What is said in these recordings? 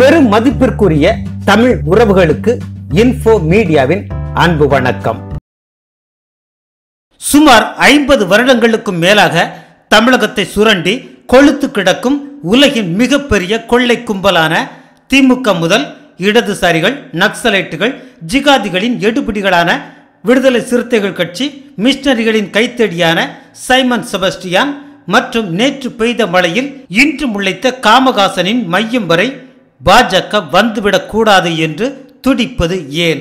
பெரும் மதிப்பிற்குரிய தமிழ் உறவுகளுக்கு இன்ஃபோ மீடியாவின் அன்பு வணக்கம் சுமார் ஐம்பது வருடங்களுக்கும் மேலாக தமிழகத்தை சுரண்டி கொழுத்து கிடக்கும் உலகின் மிகப்பெரிய கொள்ளை கும்பலான திமுக முதல் இடதுசாரிகள் நக்சலைட்டுகள் ஜிகாதிகளின் எடுபிடிகளான விடுதலை சிறுத்தைகள் கட்சி மிஷனரிகளின் கைத்தடியான சைமன் செபஸ்டியான் மற்றும் நேற்று பெய்த மழையில் இன்று முளைத்த காமகாசனின் மையம் வரை பாஜக வந்துவிடக்கூடாது என்று துடிப்பது ஏன்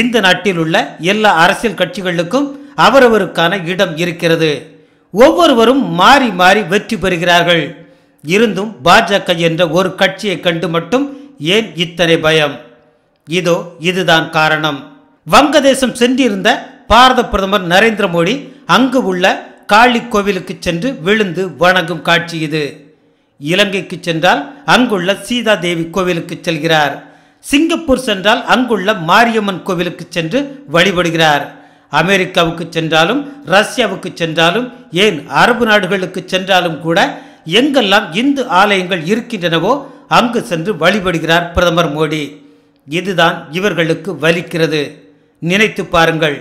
இந்த நாட்டில் உள்ள எல்லா அரசியல் கட்சிகளுக்கும் அவரவருக்கான இடம் இருக்கிறது ஒவ்வொருவரும் மாறி மாறி வெற்றி பெறுகிறார்கள் இருந்தும் பாஜக என்ற ஒரு கட்சியை கண்டு மட்டும் ஏன் இத்தனை பயம் இதோ இதுதான் காரணம் வங்கதேசம் சென்றிருந்த பாரத பிரதமர் நரேந்திர மோடி அங்கு உள்ள காளி கோவிலுக்கு சென்று விழுந்து வணங்கும் காட்சி இது இலங்கைக்கு சென்றால் அங்குள்ள சீதா தேவி கோவிலுக்கு செல்கிறார் சிங்கப்பூர் சென்றால் அங்குள்ள மாரியம்மன் கோவிலுக்கு சென்று வழிபடுகிறார் அமெரிக்காவுக்கு சென்றாலும் ரஷ்யாவுக்கு சென்றாலும் ஏன் அரபு நாடுகளுக்கு சென்றாலும் கூட எங்கெல்லாம் இந்து ஆலயங்கள் இருக்கின்றனவோ அங்கு சென்று வழிபடுகிறார் பிரதமர் மோடி இதுதான் இவர்களுக்கு வலிக்கிறது நினைத்து பாருங்கள்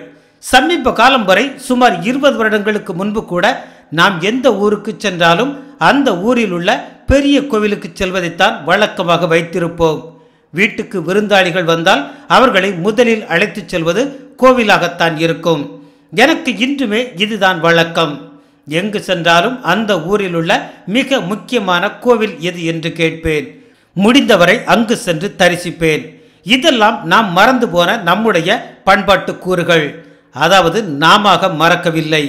சமீப காலம் வரை சுமார் இருபது வருடங்களுக்கு முன்பு கூட நாம் எந்த ஊருக்கு சென்றாலும் அந்த ஊரில் உள்ள பெரிய கோவிலுக்கு செல்வதைத்தான் வழக்கமாக வைத்திருப்போம் வீட்டுக்கு விருந்தாளிகள் வந்தால் அவர்களை முதலில் அழைத்துச் செல்வது கோவிலாகத்தான் இருக்கும் எனக்கு இன்றுமே இதுதான் வழக்கம் எங்கு சென்றாலும் அந்த ஊரில் உள்ள மிக முக்கியமான கோவில் எது என்று கேட்பேன் முடிந்தவரை அங்கு சென்று தரிசிப்பேன் இதெல்லாம் நாம் மறந்து போன நம்முடைய பண்பாட்டு கூறுகள் அதாவது நாம மறக்கவில்லை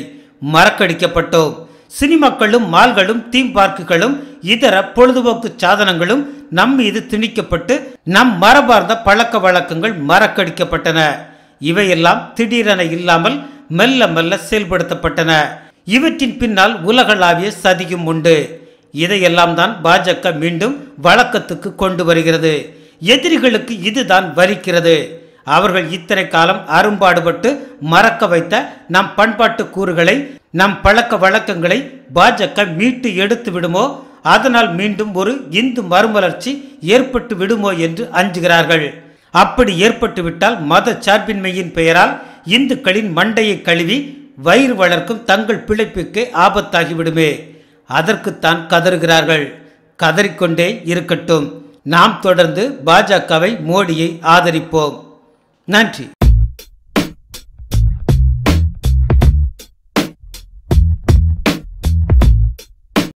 மறக்கடிக்கப்பட்டோம் சினிமாக்களும் மால்களும் தீம் பார்க்குகளும் இதர பொழுதுபோக்கு சாதனங்களும் நம் மீது திணிக்கப்பட்டு நம் மரபார்ந்த பழக்க வழக்கங்கள் மறக்கடிக்கப்பட்டன இவையெல்லாம் திடீரென இல்லாமல் மெல்ல மெல்ல செயல்படுத்தப்பட்டன இவற்றின் பின்னால் உலகளாவிய சதியும் உண்டு இதையெல்லாம் தான் பாஜக மீண்டும் வழக்கத்துக்கு கொண்டு வருகிறது எதிரிகளுக்கு இதுதான் வரிக்கிறது அவர்கள் இத்தனை காலம் அரும்பாடுபட்டு மறக்க வைத்த நம் பண்பாட்டு கூறுகளை நம் பழக்க வழக்கங்களை பாஜக மீட்டு எடுத்து விடுமோ அதனால் மீண்டும் ஒரு இந்து மறுமலர்ச்சி ஏற்பட்டு விடுமோ என்று அஞ்சுகிறார்கள் அப்படி ஏற்பட்டுவிட்டால் மத சார்பின்மையின் பெயரால் இந்துக்களின் மண்டையை கழுவி வயிறு வளர்க்கும் தங்கள் பிழைப்புக்கு ஆபத்தாகிவிடுமே அதற்குத்தான் கதறுகிறார்கள் கதறிக்கொண்டே இருக்கட்டும் நாம் தொடர்ந்து பாஜகவை மோடியை ஆதரிப்போம் நன்றி